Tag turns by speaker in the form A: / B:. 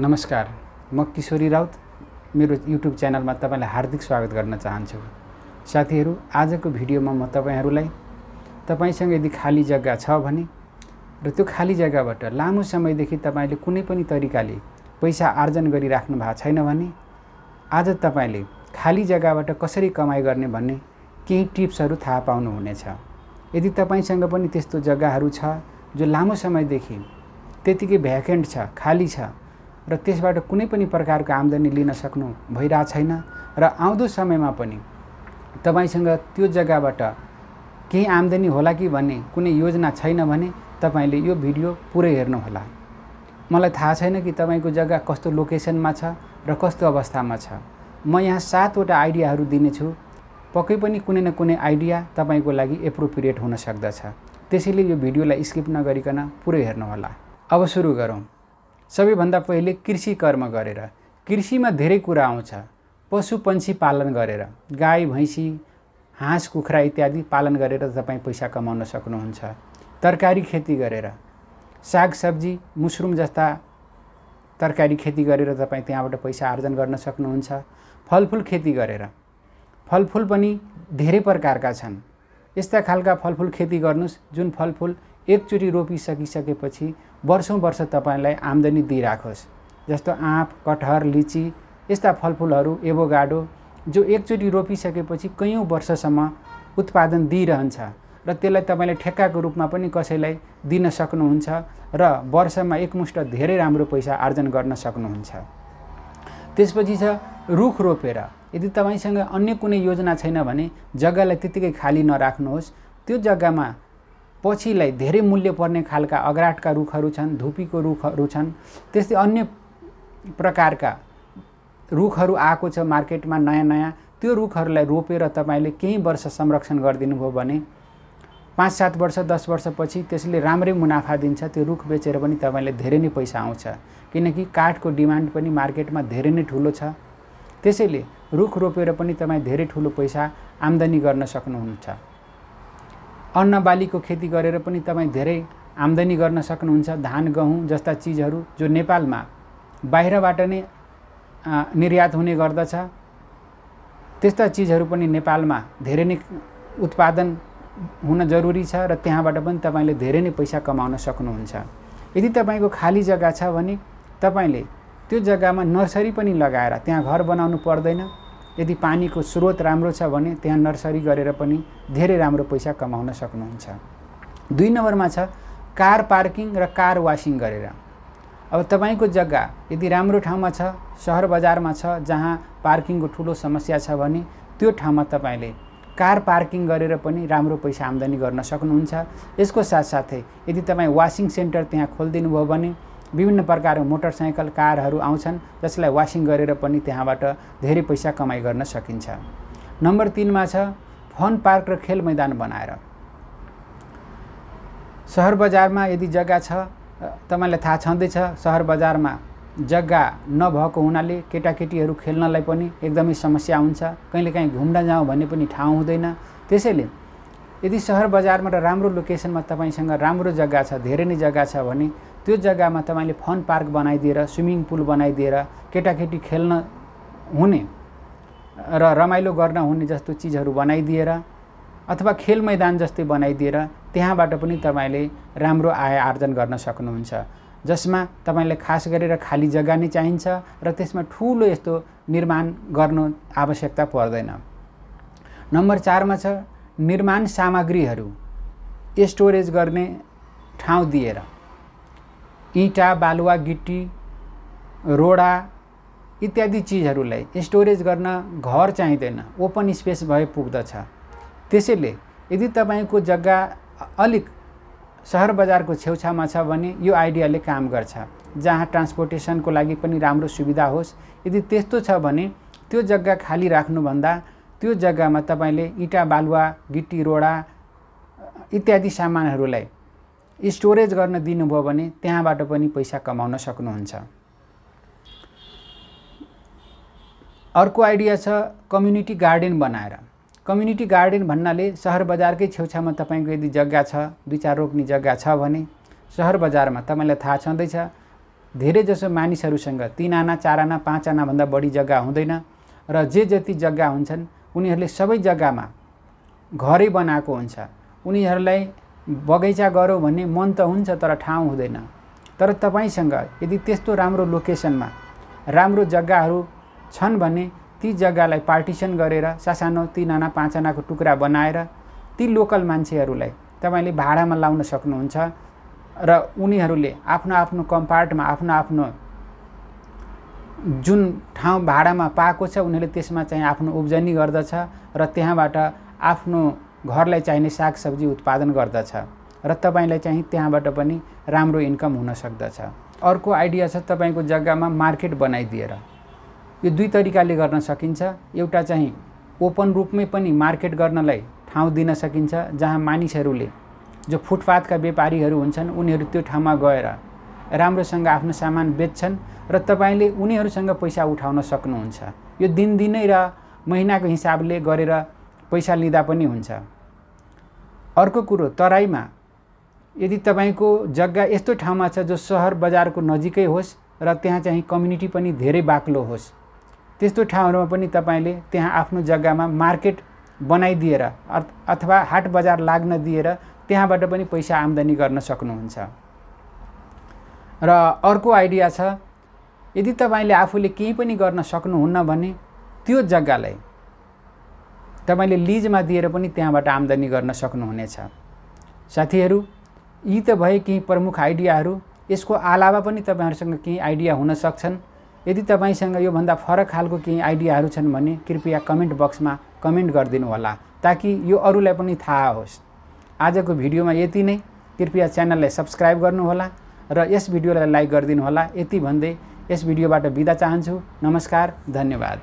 A: नमस्कार म किशोरी राउत मेरो युट्युब च्यानलमा तपाईँलाई हार्दिक स्वागत गर्न चाहन्छु साथीहरू आजको भिडियोमा म तपाईँहरूलाई तपाईँसँग यदि खाली जग्गा छ भने र त्यो खाली जग्गाबाट लामो समयदेखि तपाईँले कुनै पनि तरिकाले पैसा आर्जन गरिराख्नु भएको छैन भने आज तपाईँले खाली जग्गाबाट कसरी कमाइ गर्ने भन्ने केही टिप्सहरू थाहा पाउनुहुनेछ यदि तपाईँसँग पनि त्यस्तो जग्गाहरू छ जो लामो समयदेखि त्यतिकै भ्याकेन्ट छ खाली छ र त्यसबाट कुनै पनि प्रकारको आम्दानी लिन सक्नु भइरहेको छैन र आउँदो समयमा पनि तपाईँसँग त्यो जग्गाबाट केही आम्दानी होला कि भन्ने कुनै योजना छैन भने तपाईँले यो भिडियो पुरै हेर्नुहोला मलाई थाहा छैन कि तपाईँको जग्गा कस्तो लोकेसनमा छ र कस्तो अवस्थामा छ म यहाँ सातवटा आइडियाहरू दिनेछु पक्कै पनि कुनै न कुनै आइडिया तपाईँको लागि एप्रोप्रिएट हुन सक्दछ त्यसैले यो भिडियोलाई स्किप नगरिकन पुरै हेर्नुहोला अब सुरु गरौँ सबैभन्दा पहिले कृषि कर्म गरेर कृषिमा धेरै कुरा आउँछ पशु पन्छी पालन गरेर गाई भैँसी हाँस कुखुरा इत्यादि पालन गरेर तपाईँ पैसा कमाउन सक्नुहुन्छ तरकारी खेती गरेर सागसब्जी मुसरुम जस्ता तरकारी खेती गरेर तपाईँ त्यहाँबाट पैसा आर्जन गर्न सक्नुहुन्छ फलफुल खेती गरेर फलफुल पनि धेरै प्रकारका छन् यस्ता खालका फलफुल खेती गर्नुहोस् जुन फलफुल एकचोटि रोपिसकिसकेपछि वर्षौँ वर्ष तपाईँलाई आम्दानी दिइराखोस् जस्तो आँप कटहर लिची यस्ता फलफुलहरू एभोगाडो जो एकचोटि रोपिसकेपछि कैयौँ वर्षसम्म उत्पादन दिइरहन्छ र त्यसलाई तपाईँले ठेक्काको रूपमा पनि कसैलाई दिन सक्नुहुन्छ र वर्षमा एकमुष्ट धेरै राम्रो पैसा आर्जन गर्न सक्नुहुन्छ त्यसपछि छ रुख रोपेर यदि तपाईँसँग अन्य कुनै योजना छैन भने जग्गालाई त्यत्तिकै खाली नराख्नुहोस् त्यो जग्गामा पछिलाई धेरै मूल्य पर्ने खालका अग्राटका रुखहरू छन् धुपीको रुखहरू छन् त्यस्तै अन्य प्रकारका रुखहरू आएको छ मार्केटमा नयाँ नयाँ त्यो रुखहरूलाई रोपेर तपाईँले केही वर्ष संरक्षण गरिदिनु भने पाँच सात वर्ष दस वर्षपछि त्यसले राम्रै मुनाफा दिन्छ त्यो रुख बेचेर पनि तपाईँले धेरै नै पैसा आउँछ किनकि काठको डिमान्ड पनि मार्केटमा धेरै नै ठुलो छ त्यसैले रुख रोपेर पनि तपाईँ धेरै ठुलो पैसा आम्दानी गर्न सक्नुहुन्छ अन्न बालीको खेती गरेर पनि तपाईँ धेरै आम्दानी गर्न सक्नुहुन्छ धान गहुँ जस्ता चिजहरू जो नेपालमा बाहिरबाट नै निर्यात हुने गर्दछ त्यस्ता चिजहरू पनि नेपालमा धेरै नै उत्पादन हुन जरुरी छ र त्यहाँबाट पनि तपाईँले धेरै नै पैसा कमाउन सक्नुहुन्छ यदि तपाईँको खाली जग्गा छ भने तपाईँले त्यो जग्गामा नर्सरी पनि लगाएर त्यहाँ घर बनाउनु पर्दैन यदि पानीको स्रोत राम्रो छ भने त्यहाँ नर्सरी गरेर पनि धेरै राम्रो पैसा कमाउन सक्नुहुन्छ दुई नम्बरमा छ कार पार्किङ र कार वासिङ गरेर अब तपाईँको जग्गा यदि राम्रो ठाउँमा छ सहर बजारमा छ जहाँ पार्किङको ठुलो समस्या छ भने त्यो ठाउँमा तपाईँले कार पार्किङ गरेर पनि राम्रो पैसा आम्दानी गर्न सक्नुहुन्छ यसको साथसाथै यदि तपाईँ वासिङ सेन्टर त्यहाँ खोलिदिनुभयो भने विभिन्न प्रकारको मोटरसाइकल कारहरू आउँछन् जसलाई वासिङ गरेर पनि त्यहाँबाट धेरै पैसा कमाइ गर्न सकिन्छ नम्बर तिनमा छ फन पार्क र खेल मैदान बनाएर सहर बजारमा यदि जग्गा छ तपाईँलाई थाहा छँदैछ सहर बजारमा जग्गा नभएको हुनाले केटाकेटीहरू खेल्नलाई पनि एकदमै समस्या हुन्छ कहिलेकाहीँ घुम्न जाउँ भन्ने पनि ठाउँ हुँदैन त्यसैले यदि सहर बजारमा र राम्रो लोकेसनमा तपाईँसँग राम्रो जग्गा छ धेरै नै जग्गा छ भने त्यो जग्गामा तपाईँले फन पार्क बनाइदिएर स्विमिङ पुल बनाइदिएर केटाकेटी खेल्न हुने र रमाइलो गर्न हुने जस्तो चिजहरू बनाइदिएर अथवा खेल मैदान जस्तै बनाइदिएर त्यहाँबाट पनि तपाईँले राम्रो आय आर्जन गर्न सक्नुहुन्छ जसमा तपाईँलाई खास गरेर खाली जग्गा नै चाहिन्छ र त्यसमा ठुलो यस्तो निर्माण गर्नु आवश्यकता पर्दैन नम्बर चारमा छ निर्माण सामग्रीहरू स्टोरेज गर्ने ठाउँ दिएर इँटा बालुवा गिटी रोडा इत्यादि चिजहरूलाई स्टोरेज गर्न घर चाहिँदैन ओपन स्पेस भए पुग्दछ त्यसैले यदि तपाईँको जग्गा अलिक सहर बजारको छेउछाउमा छ भने यो आइडियाले काम गर्छ जहाँ ट्रान्सपोर्टेसनको लागि पनि राम्रो सुविधा होस् यदि त्यस्तो छ भने त्यो जग्गा खाली राख्नुभन्दा त्यो जग्गामा तपाईँले इँटा बालुवा गिटी रोडा इत्यादि सामानहरूलाई स्टोरेज गर्न दिनुभयो भने त्यहाँबाट पनि पैसा कमाउन सक्नुहुन्छ अर्को आइडिया छ कम्युनिटी गार्डन बनाएर कम्युनिटी गार्डन भन्नाले सहर बजारकै छेउछाउमा तपाईँको यदि जग्गा छ दुई चार रोक्ने जग्गा छ भने सहर बजारमा तपाईँलाई थाहा छँदैछ धेरैजसो मानिसहरूसँग तिन आना चार आना पाँच आनाभन्दा बढी जग्गा हुँदैन र जे जति जग्गा हुन्छन् उनीहरूले सबै जग्गामा घरै बनाएको हुन्छ उनीहरूलाई बगैँचा गरौँ भन्ने मन त हुन्छ तर ठाउँ हुँदैन तर तपाईँसँग यदि त्यस्तो राम्रो लोकेसनमा राम्रो जग्गाहरू छन् भने ती जग्गालाई पार्टिसन गरेर सासानो पाँच आनाको टुक्रा बनाएर ती लोकल मान्छेहरूलाई तपाईँले भाडामा लाउन सक्नुहुन्छ र उनीहरूले आफ्नो आफ्नो कम्पार्टमा आफ्नो आफ्नो जुन ठाउँ भाडामा पाएको छ उनीहरूले त्यसमा चाहिँ आफ्नो उब्जनी गर्दछ र त्यहाँबाट आफ्नो घरलाई चाहिने सागसब्जी उत्पादन गर्दछ र तपाईँलाई चाहिँ त्यहाँबाट पनि राम्रो इन्कम हुन सक्दछ अर्को आइडिया छ तपाईँको जग्गामा मार्केट बनाइदिएर यो दुई तरिकाले गर्न सकिन्छ एउटा चाहिँ ओपन रूपमै पनि मार्केट गर्नलाई ठाउँ दिन सकिन्छ जहाँ मानिसहरूले जो फुटपाथका व्यापारीहरू हुन्छन् उनीहरू त्यो ठाउँमा गएर राम्रोसँग आफ्नो सामान बेच्छन् र तपाईँले उनीहरूसँग पैसा उठाउन सक्नुहुन्छ यो दिनदिनै र महिनाको हिसाबले गरेर पैसा लिँदा पनि हुन्छ अर्को कुरो तराईमा यदि तपाईँको जग्गा यस्तो ठाउँमा छ जो सहर बजारको नजिकै होस् र त्यहाँ चाहिँ कम्युनिटी पनि धेरै बाक्लो होस् त्यस्तो ठाउँहरूमा पनि तपाईँले त्यहाँ आफ्नो जग्गामा मार्केट बनाइदिएर अथवा हाट बजार लाग्न दिएर त्यहाँबाट पनि पैसा आम्दानी गर्न सक्नुहुन्छ र अर्को आइडिया छ यदि तपाईँले आफूले केही पनि गर्न सक्नुहुन्न भने त्यो जग्गालाई तपाईँले लिजमा दिएर पनि त्यहाँबाट आम्दानी गर्न सक्नुहुनेछ साथीहरू यी त भए केही प्रमुख आइडियाहरू यसको अलावा पनि तपाईँहरूसँग केही आइडिया हुन सक्छन् यदि तपाईँसँग योभन्दा फरक खालको केही आइडियाहरू छन् भने कृपया कमेन्ट बक्समा कमेन्ट गरिदिनु होला ताकि यो अरूलाई पनि थाहा होस् आजको भिडियोमा यति नै कृपया च्यानललाई सब्सक्राइब गर्नुहोला र यस भिडियोलाई लाइक होला यति भन्दै यस भिडियोबाट बिदा चाहन्छु नमस्कार धन्यवाद